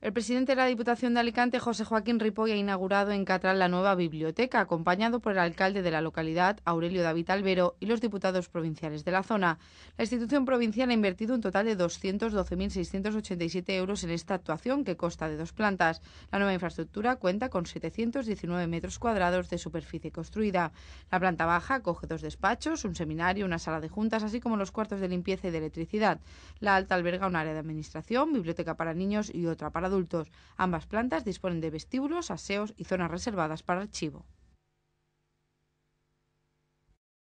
El presidente de la Diputación de Alicante, José Joaquín Ripoll, ha inaugurado en Catral la nueva biblioteca, acompañado por el alcalde de la localidad, Aurelio David Albero, y los diputados provinciales de la zona. La institución provincial ha invertido un total de 212.687 euros en esta actuación, que consta de dos plantas. La nueva infraestructura cuenta con 719 metros cuadrados de superficie construida. La planta baja coge dos despachos, un seminario, una sala de juntas, así como los cuartos de limpieza y de electricidad. La alta alberga un área de administración, biblioteca para niños y otra para adultos. Ambas plantas disponen de vestíbulos, aseos y zonas reservadas para archivo.